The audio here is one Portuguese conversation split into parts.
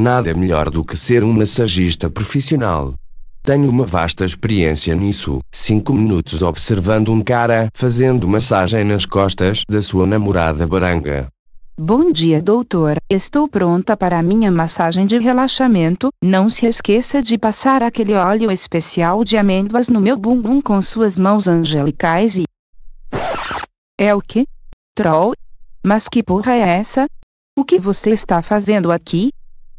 Nada é melhor do que ser um massagista profissional. Tenho uma vasta experiência nisso. Cinco minutos observando um cara fazendo massagem nas costas da sua namorada baranga. Bom dia, doutor. Estou pronta para a minha massagem de relaxamento. Não se esqueça de passar aquele óleo especial de amêndoas no meu bumbum com suas mãos angelicais e. É o que? Troll? Mas que porra é essa? O que você está fazendo aqui?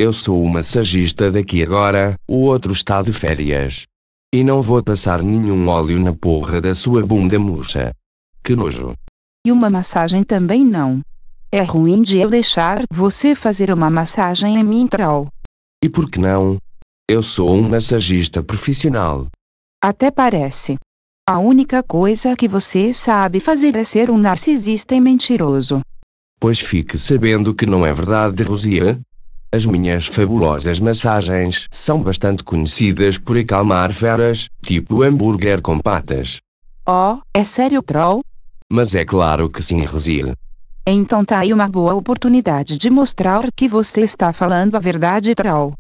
Eu sou o massagista daqui agora, o outro está de férias. E não vou passar nenhum óleo na porra da sua bunda murcha. Que nojo. E uma massagem também não. É ruim de eu deixar você fazer uma massagem em mim, troll. E por que não? Eu sou um massagista profissional. Até parece. A única coisa que você sabe fazer é ser um narcisista e mentiroso. Pois fique sabendo que não é verdade, Rosia. As minhas fabulosas massagens são bastante conhecidas por acalmar feras, tipo hambúrguer com patas. Oh, é sério troll? Mas é claro que sim, Rosil. Então tá aí uma boa oportunidade de mostrar que você está falando a verdade, troll.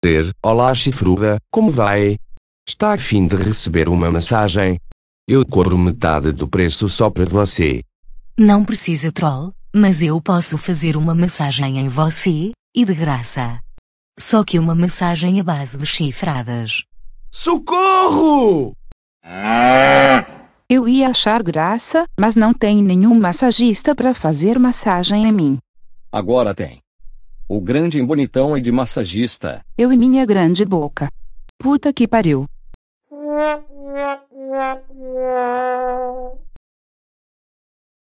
Ter, olá chifruda, como vai? Está a fim de receber uma massagem? Eu corro metade do preço só para você. Não precisa, troll, mas eu posso fazer uma massagem em você, e de graça. Só que uma mensagem à base de chifradas. Socorro! Eu ia achar graça, mas não tem nenhum massagista para fazer massagem em mim. Agora tem. O grande bonitão é de massagista. Eu e minha grande boca. Puta que pariu.